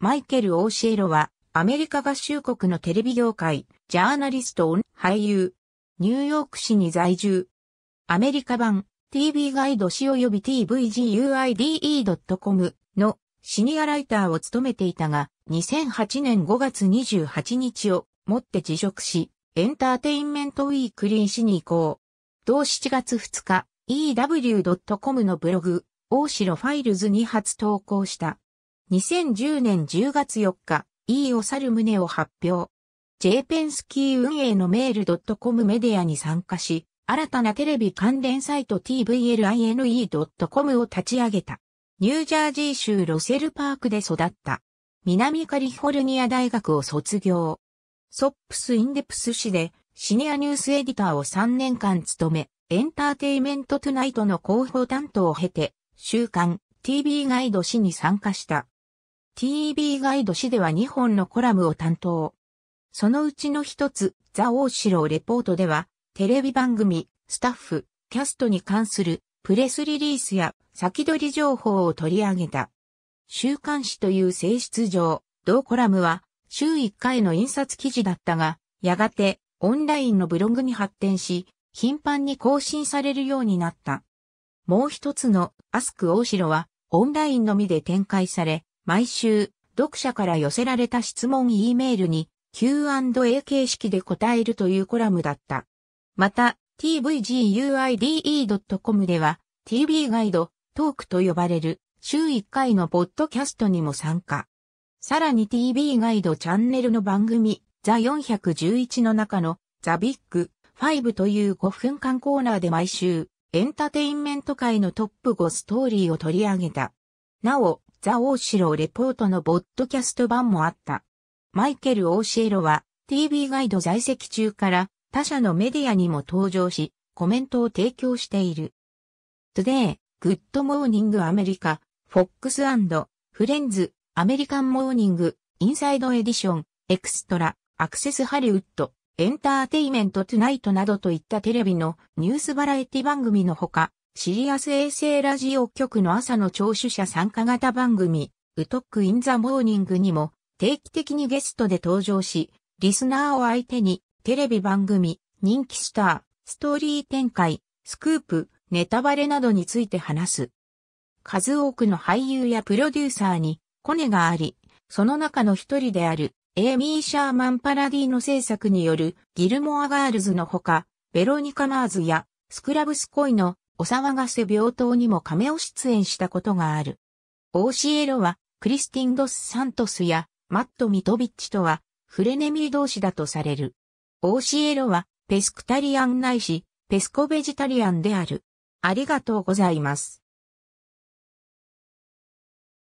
マイケル・オーシエロは、アメリカ合衆国のテレビ業界、ジャーナリスト、俳優、ニューヨーク市に在住。アメリカ版 TV ガイド氏及び tvguide.com のシニアライターを務めていたが、2008年5月28日をもって辞職し、エンターテインメントウィークリー市に移行。同7月2日、ew.com のブログ、大城ファイルズに初投稿した。2010年10月4日、E を去る旨を発表。J ペンスキー運営のメール .com メディアに参加し、新たなテレビ関連サイト tvline.com を立ち上げた。ニュージャージー州ロセルパークで育った。南カリフォルニア大学を卒業。ソップスインデプス市でシニアニュースエディターを3年間務め、エンターテイメントトゥナイトの広報担当を経て、週刊 TV ガイド市に参加した。TV ガイド誌では2本のコラムを担当。そのうちの一つ、ザ・大城レポートでは、テレビ番組、スタッフ、キャストに関するプレスリリースや先取り情報を取り上げた。週刊誌という性質上、同コラムは週1回の印刷記事だったが、やがてオンラインのブログに発展し、頻繁に更新されるようになった。もう一つのアスク大城はオンラインのみで展開され、毎週、読者から寄せられた質問 E メールに Q&A 形式で答えるというコラムだった。また、tvguide.com では TV ガイド、トークと呼ばれる週1回のポッドキャストにも参加。さらに TV ガイドチャンネルの番組、ザ411の中のザビッグ5という5分間コーナーで毎週エンターテインメント界のトップ5ストーリーを取り上げた。なお、ザ・オーシロレポートのボッドキャスト版もあった。マイケル・オーシエロは TV ガイド在籍中から他社のメディアにも登場しコメントを提供している。トゥデイ、グッド・モーニング・アメリカ、フォックスフレンズ、アメリカン・モーニング、インサイド・エディション、エクストラ、アクセス・ハリウッド、エンターテイメント・トゥナイトなどといったテレビのニュースバラエティ番組のほか、シリアス衛星ラジオ局の朝の聴取者参加型番組、ウトックインザモーニングにも定期的にゲストで登場し、リスナーを相手にテレビ番組、人気スター、ストーリー展開、スクープ、ネタバレなどについて話す。数多くの俳優やプロデューサーにコネがあり、その中の一人であるエイミー・シャーマン・パラディの制作によるギルモア・ガールズのほか、ベロニカ・マーズやスクラブス・コイのお騒がせ病棟にも亀を出演したことがある。オーシエロは、クリスティン・ドス・サントスや、マット・ミトビッチとは、フレネミー同士だとされる。オーシエロは、ペスクタリアンないし、ペスコベジタリアンである。ありがとうございます。